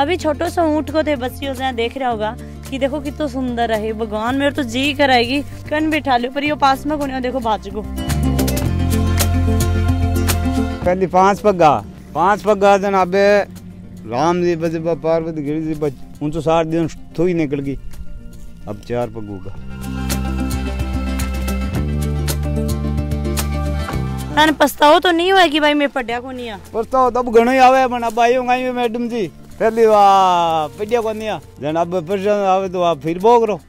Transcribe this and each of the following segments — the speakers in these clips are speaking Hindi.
अभी छोटो सा ऊँट को थे बच्चियों से देख रहा होगा कि देखो कितना तो सुंदर है भगवान मेरे तो जी कराएगी कन बिठा लो पर यो पास में कोने देखो बाज को पहले पांच पग्गा पांच पग्गा जनाबे राम जी बजे पार्वती गिरी जी बज उन तो साठ दिन थो ही निकल गई अब चार पग्गू का पछताओ तो नहीं हुआ कि भाई मैं पढ़िया को नहीं आ पछताओ तब तो घणो ही आवे बना भाई मैडम जी पहली बार पड़िया को नहीं जन अब प्रश्न आवे तो आप फिर बोग रहो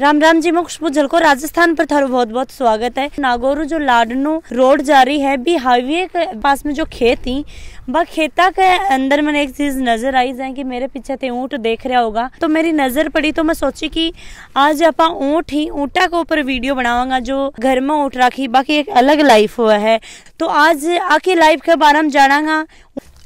राम राम जी मोक्ष पुजल को राजस्थान पर थारो बहुत बहुत स्वागत है नागौर जो लाडनो रोड जा रही है भी हाईवे के पास में जो खेत थी वह खेता के अंदर मैंने एक चीज नजर आई जाए कि मेरे पीछे थे ऊँट देख रहा होगा तो मेरी नजर पड़ी तो मैं सोची कि आज आप ऊँट ही ऊँटा के ऊपर वीडियो बनावा जो घर में ऊँट राखी बाकी एक अलग लाइफ हुआ है तो आज आके लाइफ के बारे में जाना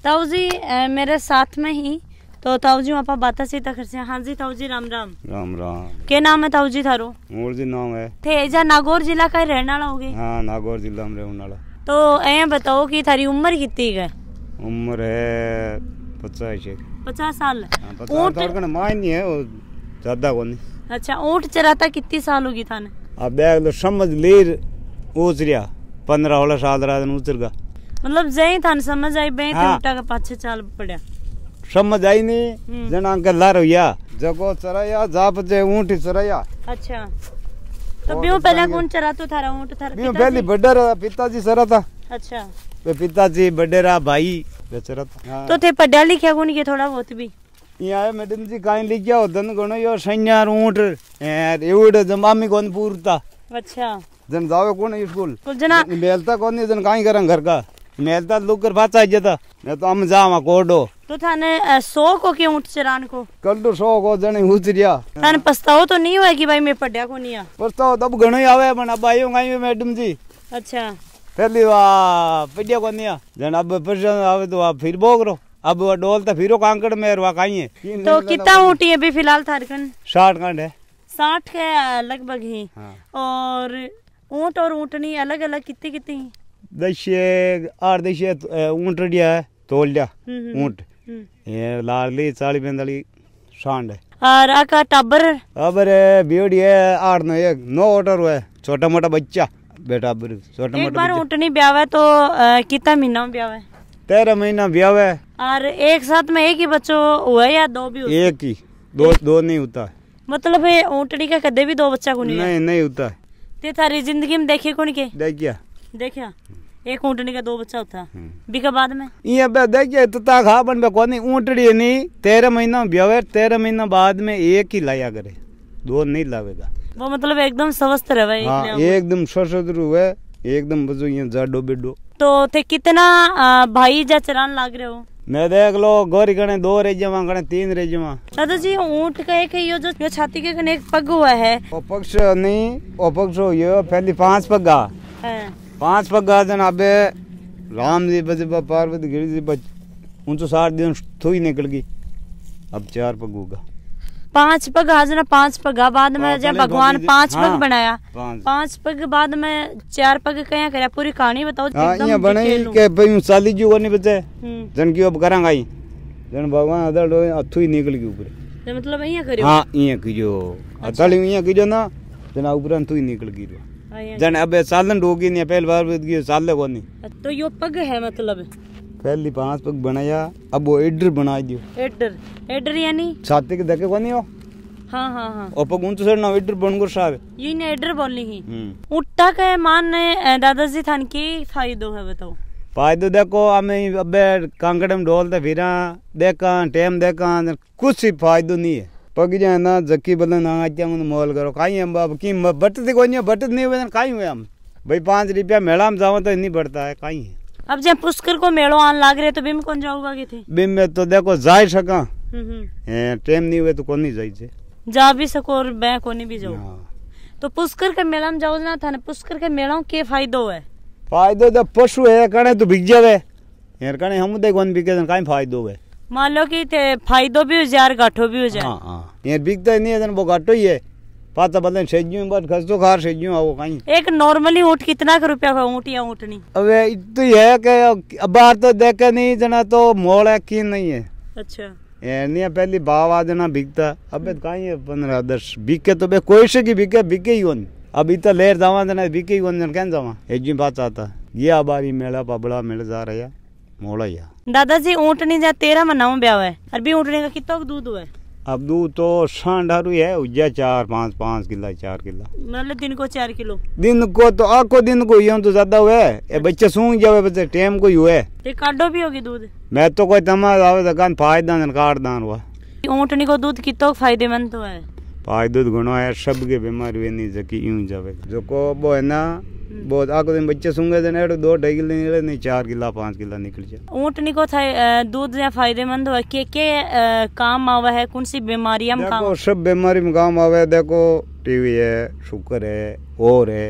ताऊ जी मेरे साथ में ही तो ताऊ जी आप बात से तक से हाँ जी ताऊ जी राम राम राम राम के नाम है ताऊ जी थारो मोर जी नाम है थे जा नागौर जिला का रहने वाला होगे हाँ नागौर जिला में रहने वाला तो ए बताओ कि थारी उम्र कितनी है उम्र है पचास पचास साल हाँ, ऊँट मायने है ज्यादा कौन अच्छा ऊँट चराता कितनी साल होगी थाने अब देख लो समझ लीर उतरिया पंद्रह सोलह साल रात उतर गया मतलब जय थान समझ आई बे हाँ। का पाछे चाल पड़ा समझ आई नहीं हम्म। जना गल्ला रोया जगो चराया जाप जे ऊंट चराया अच्छा तो बियो पहले कौन चरा तो थारा ऊंट थारा बियो पहली बड्डा रहा पिताजी चरा था अच्छा वे पिताजी बड्डे रहा भाई चरा था तो थे पढ़ा लिखा कौन के थोड़ा बहुत भी यहाँ मैडम जी काई लिखा हो दन गणो यो सैयार ऊंट एवड जमामी कौन पूरता अच्छा जन जावे कौन स्कूल तो जना बेलता कौन जन कहीं करन घर का मैं तो लुकर फाचा जता मैं तो हम जावा कोडो तो थाने सो को चरान को कल्डो सो को जने उतरिया थाने पछताओ तो नहीं हुआ कि भाई मैं पढ़या को नहीं आ पछताओ तब घणो आवे गाई मैडम जी अच्छा पहली वा पढ़या को नहीं आ जन अब आवे तो आप फिर बोगरो अब डोल तो फिरो कांकड़ में रवा काई है तो कितना ऊटी अभी फिलहाल थारकन साठ कांड है के लगभग ही और ऊंट और ऊंटनी अलग अलग कितनी कितनी दशे आठ दशे ऊँट रेडिया तोलिया ऊँट ये लाडली चाली पैंताली सांड है और आका टाबर टाबर ब्यूटी है आठ नौ एक नौ ऑर्डर हुआ है छोटा मोटा बच्चा बेटा छोटा मोटा बार ऊँटनी ब्याह है तो कितना महीना ब्याह है तेरह महीना ब्याह है और एक साथ में एक ही बच्चो हुआ है या दो भी हुआ? एक ही दो दो नहीं होता मतलब ऊंटनी का कदे भी दो बच्चा को नहीं नहीं नहीं होता ते थारी जिंदगी में देखे कौन के देखिया देखिया एक ऊँटनी का दो बच्चा होता हम्म। बिका बाद में ये देखिए तता खा हाँ बन बे नहीं ऊँटड़ी नहीं तेरह महीना ब्यावे तेरह महीना बाद में एक ही लाया करे दो नहीं लावेगा वो मतलब एकदम स्वस्थ रहे हाँ, एकदम स्वस्थ रहे एकदम बजो ये जाडो बिडो तो थे कितना भाई जा चरान लाग रहे हो मैं देख लो गोरी गणे दो रेजमा जावा गणे तीन रह जावा दादा जी ऊँट का एक यो जो छाती के कने एक पग हुआ है ओ पक्ष नहीं ओ पक्ष हो यो पहले पांच पग पांच पगा दिन आबे राम जी बजे पार्वती गिरी जी बज तो सात दिन थोड़ी निकल गई अब चार पगूगा पांच पग आज ना पांच पग बाद में जब भगवान पांच पग हाँ, बनाया पांच पग बाद में चार पग क्या करा पूरी कहानी बताओ हां हाँ, बने के भाई साली जी कोनी बचे हम्म। जन की अब करांगा ही जन भगवान अदल हथु ही निकल गई ऊपर तो मतलब यहां करियो हां हाँ, यहां कीजो अदल यहां कीजो ना जना ऊपर हथु ही निकल गई हाँ हाँ जन अबे सालन डोगी नहीं पहली बार की साल को नहीं तो यो पग है मतलब पहली पांच पग बनाया अब वो एडर बना दियो एडर एडर यानी छाती के धक्के को नहीं हो हाँ हाँ हाँ और पग उनसे ना एडर बन बनगुर साहब ये ने एडर बोली ही हम्म। उट्टा के मान ने दादाजी थान की फायदो है बताओ फायदो देखो हमें अबे कांगड़म डोलते तो फिरा देखा टाइम देखा कुछ ही फायदो नहीं है पगजा ना जकी बलन आजा मोल करो कहीं हम अब की बटत को बटत नहीं हुए कहीं हुए हम भाई पाँच रुपया मेला में जाओ तो नहीं बढ़ता है कहीं अब जब पुष्कर को मेलो आन लाग रहे तो बिम कौन जाऊगा के थे बिम में तो देखो जा सका हम्म, हम्म। टेम नहीं हुए तो कौन नहीं जाये जा भी सको और मैं कोनी भी जाऊँ हाँ। तो पुष्कर के मेला में जाओ ना था पुष्कर के मेला के फायदो है फायदो तो पशु है कने तो बिक जाए यार कने हम देखो बिके काई फायदो है मान लो कि फायदो भी हो जाए घाटो भी हो जाए हाँ हाँ ये बिकता ही नहीं है वो घाटो ही है पाता बदन सेजू बस खसतो खार सेजू आओ कहीं एक नॉर्मली ऊँट कितना का रुपया का ऊँट या ऊँटनी अबे इतना ही है कि बाहर तो देखे नहीं जना तो मोल है की नहीं है अच्छा ये नहीं पहली भाव आ जाना बिकता अब कहीं है पंद्रह दस बिके तो बे कोई से की बिके बिके ही कौन अब इतना लेर जावा देना बिके ही कौन जन कहन जावा एक जी बात आता ये आबारी मेला पबड़ा मिल जा रहा है मोड़ा दादाजी ऊँटनी जा तेरह में ब्याह है अरबी ऊँटनी का कितना दूध हुआ है अब दूध तो साढ़ है उज्जा चार पाँच पाँच किलो चार किलो मतलब दिन को चार किलो दिन को तो आखो दिन को यूं तो ज्यादा हुआ है बच्चे सूंघ जावे बच्चे टाइम को ही हुआ काटो भी होगी दूध मैं तो कोई तमा आवे तो कान फायदा काट दान हुआ ऊँटनी को दूध कितना फायदेमंद हुआ है पाँच दूध घणो आया सब के बीमार वेनी जकी यूं जावे जो को बो है ना बो हम्म। आको दिन बच्चे सुंगे दिन एड़ो दो ढाई किलो निकले नहीं चार किलो पांच किलो निकल जा ऊंटनी को था दूध या फायदेमंद हो के के काम आवे है कौन सी बीमारियां में काम सब बीमारी में काम आवे देखो टीवी है शुगर है और है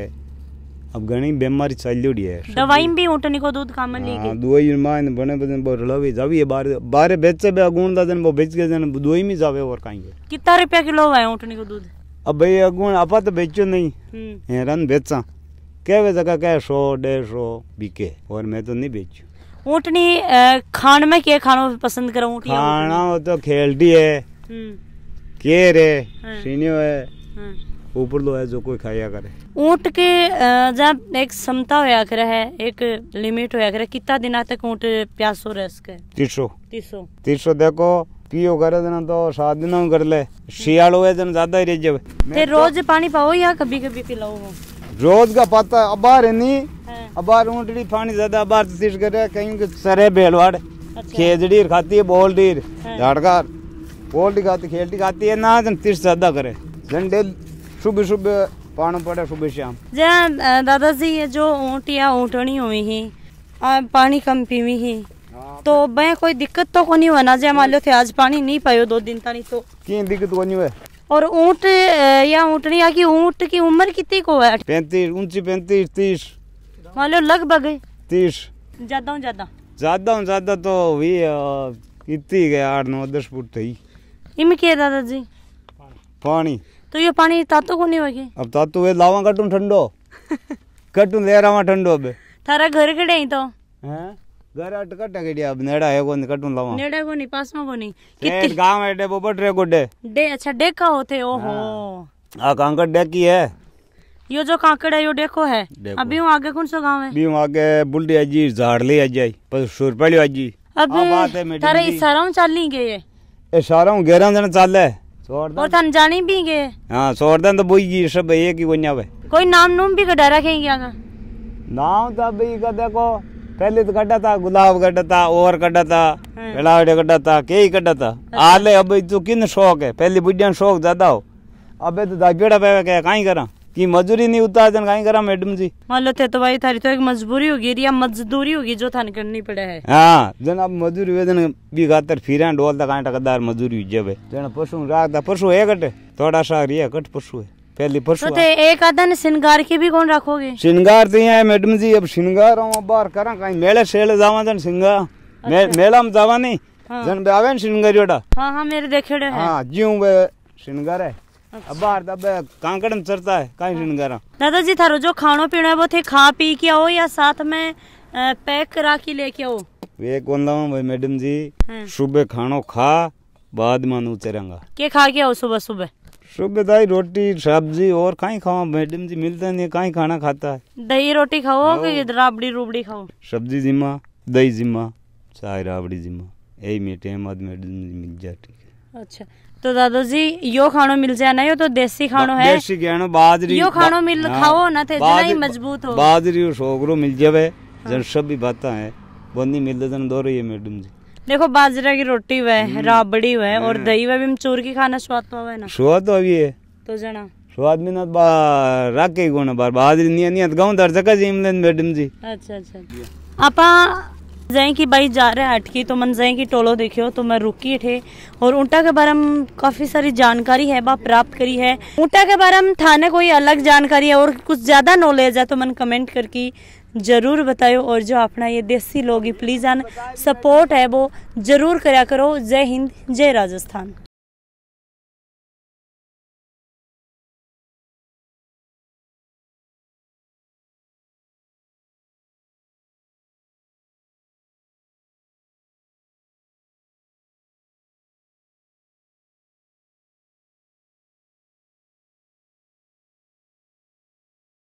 अब घनी बीमारी चाल्योड़ी है दवाई भी उठने को दूध काम लेके हाँ, दवाई में बने बदन बो रलावे जावी बाहर बाहर बेचे बे अगुण दादन बो बेच के जन दवाई में जावे और काई कितना रुपया किलो है उठने को दूध अब भाई अगुण आपा तो बेचो नहीं हम्म। हैरान बेचा कहवे जगह कह सौ डेढ़ सौ बिके और मैं तो नहीं बेचू ऊटनी खान में क्या खानो पसंद करो ऊँटनी खाना वो तो खेलडी है हम्म। केर है हाँ। सीनियो है हाँ। ऊपर लो है जो कोई खाया करे ऊंट के जब एक क्षमता होया करे है एक लिमिट होया करे कितना दिन तक ऊंट प्यासो रह सके तीसो तीसो तीसो देखो पियो करे जना तो सात दिन में कर ले सियाल हुए जना ज्यादा ही रह ते तो रोज पानी पाओ या कभी कभी पिलाओ रोज का पता अब बार है नहीं अब हाँ। अबार ऊँटड़ी पानी ज्यादा बार तो तीस करे कहीं सरे बेलवाड़ अच्छा। खेजड़ी खाती है बोल डीर हाँ। झाड़कार बोल डी खाती खेलटी खाती है ना जन तीस ज्यादा करे जन डेली शुभ शुभ पानो पड़े शुभ शाम जय दादाजी ये जो ऊँटिया ऊँटनी हुई है पानी कम पीवी है हाँ, तो भाई कोई दिक्कत तो को नहीं होना जय मान लो थे आज पानी नहीं पायो दो दिन तक तो की दिक्कत कोनी हुआ और ऊँट या ऊँटनी की ऊँट की उम्र कितनी को है पैंतीस ऊंची पैंतीस तीस मान लो लगभग तीस ज्यादा ज्यादा ज्यादा ज्यादा तो हुई इतनी गया आठ नौ दस फुट थी इम के दादाजी पानी तो ये पानी तातो को नहीं होगी अब तातो वे लावा कटू ठंडो कटू ले रहा ठंडो अब थारा घर कड़े ही तो घर अटकट कड़ी अब नेड़ा है कटू लावा नेड़ा पास में कितने गांव है डे रे डे अच्छा होते ओहो हाँ। आ कांकड़ है यो जो कांकड़ है यो देखो है अभी हूँ आगे कौन सा है अभी आगे बुल्डी अजी झाड़ ले पर अजी अब तारे इशारा गए इशारा ग्यारह दिन चल है और थान जाने भी गए हां सोरदन तो बुई की सब एक ही कोन्या बे कोई नाम नूम भी रखे गया आगा नाम तो भाई का देखो पहले तो गड्डा था गुलाब गड्डा था और गड्डा था हाँ। बेलावड़े गड्डा था केई गड्डा था अच्छा। आले अब तो किन शौक है पहले बुढ़िया शौक ज्यादा हो अबे तो दाबेड़ा पे काई करा की मजदूरी नहीं उतार जन कहीं करा मैडम जी मान लो थे तो भाई थारी तो एक मजबूरी होगी या मजदूरी होगी जो थाने करनी पड़े है हाँ जन अब मजदूरी वेदन भी गातर फिर डोल तक आटा कदार मजदूरी जब है जन पशु राखता पशु है कट थोड़ा सा रिया कट पशु है पहली पशु तो एक आधा ने श्रृंगार की भी कौन रखोगे सिंगार तो यहाँ मैडम जी अब सिंगार बार करा कहीं मेले शेले जावा जन सिंगा अच्छा। मेला में जावा नहीं हाँ। जन आवे जोड़ा हाँ हाँ मेरे देखे हाँ जी हूँ सिंगार है बाहर दब कांकड़न चरता है कहीं हाँ। निगारा दादाजी थारो जो खानो पीना है वो थे खा पी के आओ या साथ में पैक करा के लेके आओ वे कौन लाओ भाई मैडम जी हाँ। सुबह खानो खा बाद में उतरेंगा के खा के आओ सुबह सुबह सुबह दही रोटी सब्जी और कहीं खाओ मैडम जी मिलते नहीं कहीं खाना खाता है दही रोटी खाओ कि राबड़ी रूबड़ी खाओ सब्जी जिम्मा दही जिम्मा चाय राबड़ी जिम्मा यही मीठे मैडम जी मिल जाती अच्छा तो जी यो खानो मिल जाए ना यो तो देसी खानो है देसी खानो बाजरी यो खानो मिल हाँ, खाओ ना थे जना ही मजबूत हो बाजरी और सोगरो मिल जावे हाँ। जन सब भी बातें है बंदी मिल जन दो रही है मैडम जी देखो बाजरा की रोटी वे हम्म। राबड़ी वे और हाँ। दही वे भी चोर की खाना स्वाद तो है ना स्वाद तो अभी है तो जना स्वाद में ना राके गुण बार बाजरी नहीं नहीं गाँव दर्जा का जिम लेन मैडम जी अच्छा अच्छा आपा जाए कि भाई जा रहे हैं अटकी तो मन जाए कि टोलो देखियो तो मैं रुकी थे और ऊँटा के बारे में काफ़ी सारी जानकारी है बा प्राप्त करी है ऊँटा के बारे में थाने कोई अलग जानकारी है और कुछ ज़्यादा नॉलेज है तो मन कमेंट करके ज़रूर बतायो और जो अपना ये देसी लोग प्लीज़ आन सपोर्ट है वो ज़रूर करा करो जय हिंद जय राजस्थान